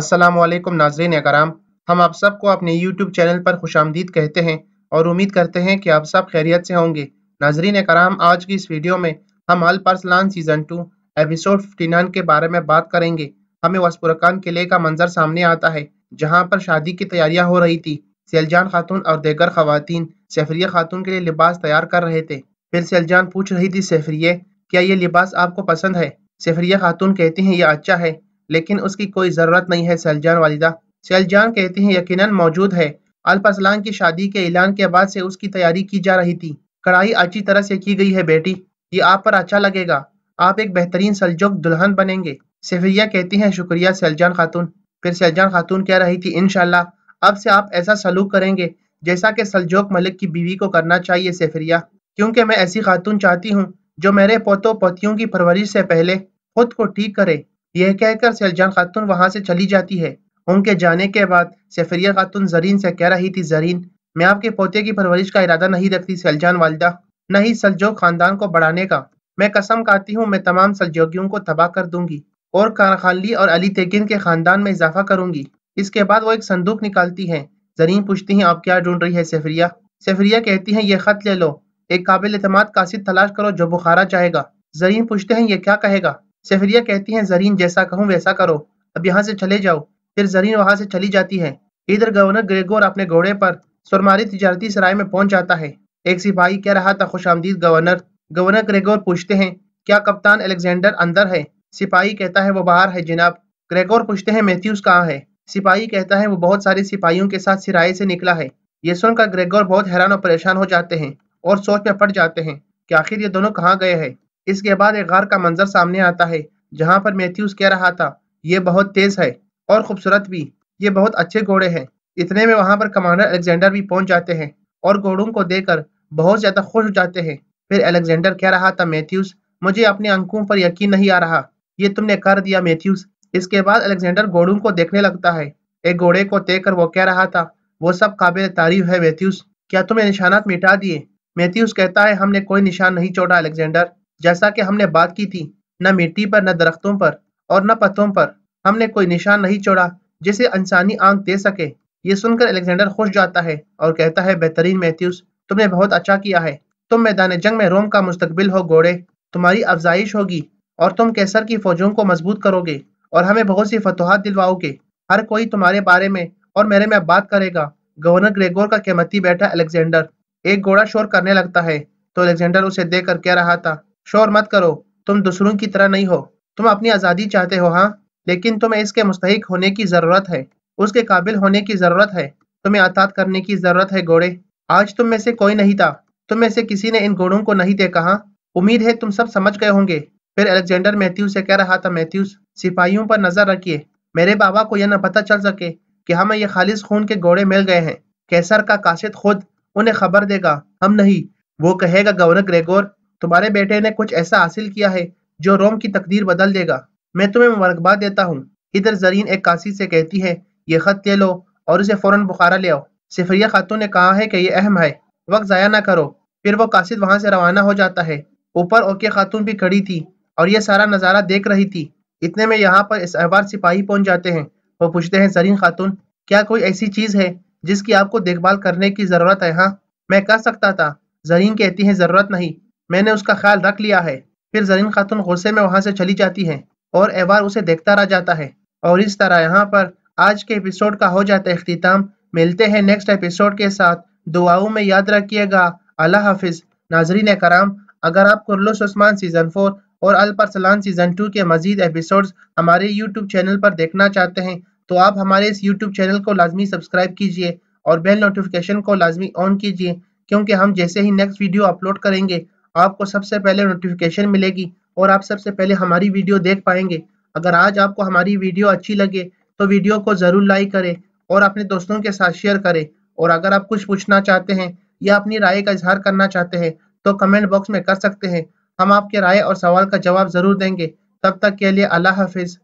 असलम नाजरीन कराम हम आप सबको अपने YouTube चैनल पर खुश कहते हैं और उम्मीद करते हैं कि आप सब खैरियत से होंगे नाजरीन कराम आज की इस वीडियो में हम Alp Arslan season two episode 59 के बारे में बात करेंगे हमें वसपुरकान किले का मंजर सामने आता है जहाँ पर शादी की तैयारियाँ हो रही थी सेलजान खातून और देगर खातन सैफरिया खातून के लिए लिबास तैयार कर रहे थे फिर सेलजान पूछ रही थी सैफरिए क्या ये लिबास आपको पसंद है सैफरिया खातून कहती हैं यह अच्छा है लेकिन उसकी कोई ज़रूरत नहीं है सैलजान वालिदा सैलजान कहती हैं यकीन मौजूद है अल्पसलान की शादी के ऐलान के बाद से उसकी तैयारी की जा रही थी कढ़ाई अच्छी तरह से की गई है बेटी ये आप पर अच्छा लगेगा आप एक बेहतरीन सलजोक दुल्हन बनेंगे सफरिया कहती हैं शुक्रिया सैलजान खातून फिर सैलजान खातून कह रही थी इनशाला अब से आप ऐसा सलूक करेंगे जैसा कि सलजोक मलिक की बीवी को करना चाहिए सफरिया क्योंकि मैं ऐसी खातून चाहती हूँ जो मेरे पोतों पोतियों की परवरिश से पहले खुद को ठीक करे यह कहकर सैलजान खातून वहां से चली जाती है उनके जाने के बाद सफरिया खातून जरीन से कह रही थी जरीन मैं आपके पोते की परवरिश का इरादा नहीं रखती सैलजान वालदा न ही सलजोग खानदान को बढ़ाने का मैं कसम खाती हूँ मैं तमाम सलजोगियों को तबाह कर दूंगी और खानखाली और अली तेगिन के खानदान में इजाफा करूंगी इसके बाद वो एक संदूक निकालती है जरीन पूछती है आप क्या ढूंढ रही है सफरिया सफरिया कहती है ये खत ले लो एक काबिल अतमाद कासिद तलाश करो जो बुखारा चाहेगा जरीन पूछते हैं ये क्या कहेगा सहरिया कहती है जरीन जैसा कहूँ वैसा करो अब यहाँ से चले जाओ फिर जरीन वहाँ से चली जाती है इधर गवर्नर ग्रेगोर अपने घोड़े पर सुरमारी तजारती सराय में पहुंच जाता है एक सिपाही कह रहा था खुश आमदीद गवर्नर गवर्नर ग्रेगोर पूछते हैं क्या कप्तान अलेक्जेंडर अंदर है सिपाही कहता है वो बाहर है जिनाब ग्रेगोर पूछते हैं मैथ्यूज कहाँ है सिपाही कहता है वो बहुत सारे सिपाहियों के साथ सिराय से निकला है ये सुनकर ग्रेगोर बहुत हैरान और परेशान हो जाते हैं और सोच में पड़ जाते हैं कि आखिर ये दोनों कहाँ गए हैं इसके बाद एक घर का मंजर सामने आता है जहां पर मैथ्यूज कह रहा था ये बहुत तेज है और खूबसूरत भी ये बहुत अच्छे घोड़े हैं इतने में वहां पर कमांडर अलेक्जेंडर भी पहुंच जाते हैं और घोड़ों को देकर बहुत ज्यादा खुश हो जाते हैं फिर अलेक्जेंडर कह रहा था मैथ्यूज मुझे अपने अंकों पर यकीन नहीं आ रहा ये तुमने कर दिया मैथ्यूज इसके बाद अलेक्जेंडर घोड़ों को देखने लगता है एक घोड़े को देख वो कह रहा था वो सब काबिल तारीफ है मैथ्यूज क्या तुमने निशानात मिटा दिए मैथ्यूज कहता है हमने कोई निशान नहीं छोड़ा अलेक्जेंडर जैसा कि हमने बात की थी न मिट्टी पर न दरख्तों पर और न पत्थरों पर हमने कोई निशान नहीं छोड़ा जिसे इंसानी आंख दे सके ये सुनकर अलेक्जेंडर खुश जाता है और कहता है बेहतरीन मैथ्यूस तुमने बहुत अच्छा किया है तुम मैदान जंग में रोम का मुस्तबिल हो घोड़े तुम्हारी अफजाइश होगी और तुम कैसर की फौजों को मजबूत करोगे और हमें बहुत सी फतोहत दिलवाओगे हर कोई तुम्हारे बारे में और मेरे में बात करेगा गवर्नर ग्रेगोर का कहमती बैठा अलेक्जेंडर एक घोड़ा शोर करने लगता है तो अलेक्जेंडर उसे देख कर कह रहा था शोर मत करो तुम दूसरों की तरह नहीं हो तुम अपनी आज़ादी चाहते हो हाँ लेकिन तुम्हें इसके मुस्तक होने की ज़रूरत है उसके काबिल होने की ज़रूरत है तुम्हें आतात करने की ज़रूरत है घोड़े आज तुम में से कोई नहीं था तुम में से किसी ने इन घोड़ों को नहीं देखा कहा उम्मीद है तुम सब समझ गए होंगे फिर अलेक्जेंडर मैथ्यूज से कह रहा था मैथ्यूज सिपाहियों पर नजर रखिए मेरे बाबा को यह न पता चल सके कि हमें ये खालिश खून के घोड़े मिल गए हैं कैसर का काशिद खुद उन्हें खबर देगा हम नहीं वो कहेगा गवर्नर ग्रेगोर तुम्हारे बेटे ने कुछ ऐसा हासिल किया है जो रोम की तकदीर बदल देगा मैं तुम्हें मुबारकबाद देता हूँ इधर जरीन एक काशी से कहती है ये खत ले लो और उसे फौरन बुखारा ले आओ सिफरिया खातून ने कहा है कि यह अहम है वक्त ज़ाया ना करो फिर वो कासिद वहां से रवाना हो जाता है ऊपर ओके खातून भी खड़ी थी और यह सारा नज़ारा देख रही थी इतने में यहाँ पर इस अहबार सिपाही पहुंच जाते हैं वो पूछते हैं जरीन खातून क्या कोई ऐसी चीज़ है जिसकी आपको देखभाल करने की ज़रूरत है हाँ मैं कर सकता था जरीन कहती है ज़रूरत नहीं मैंने उसका ख्याल रख लिया है फिर जरीन खातून गुस्से में वहां से चली जाती है और एवार उसे देखता रह जाता है और इस तरह यहाँ पर आज के एपिसोड का हो जाता अख्ताम मिलते हैं नेक्स्ट एपिसोड के साथ दुआओं में याद रखिएगा अल्लाह हाफिज नाजरीन कराम अगर आप कुरलुस उस्मान सीज़न फोर और अल परसलान सीज़न टू के मजीद एपिसोड हमारे यूट्यूब चैनल पर देखना चाहते हैं तो आप हमारे इस यूट्यूब चैनल को लाजमी सब्सक्राइब कीजिए और बेल नोटिफिकेशन को लाजमी ऑन कीजिए क्योंकि हम जैसे ही नेक्स्ट वीडियो अपलोड करेंगे आपको सबसे पहले नोटिफिकेशन मिलेगी और आप सबसे पहले हमारी वीडियो देख पाएंगे अगर आज आपको हमारी वीडियो अच्छी लगे तो वीडियो को ज़रूर लाइक करें और अपने दोस्तों के साथ शेयर करें और अगर आप कुछ पूछना चाहते हैं या अपनी राय का इजहार करना चाहते हैं तो कमेंट बॉक्स में कर सकते हैं हम आपके राय और सवाल का जवाब ज़रूर देंगे तब तक के लिए अल्लाह हाफिज़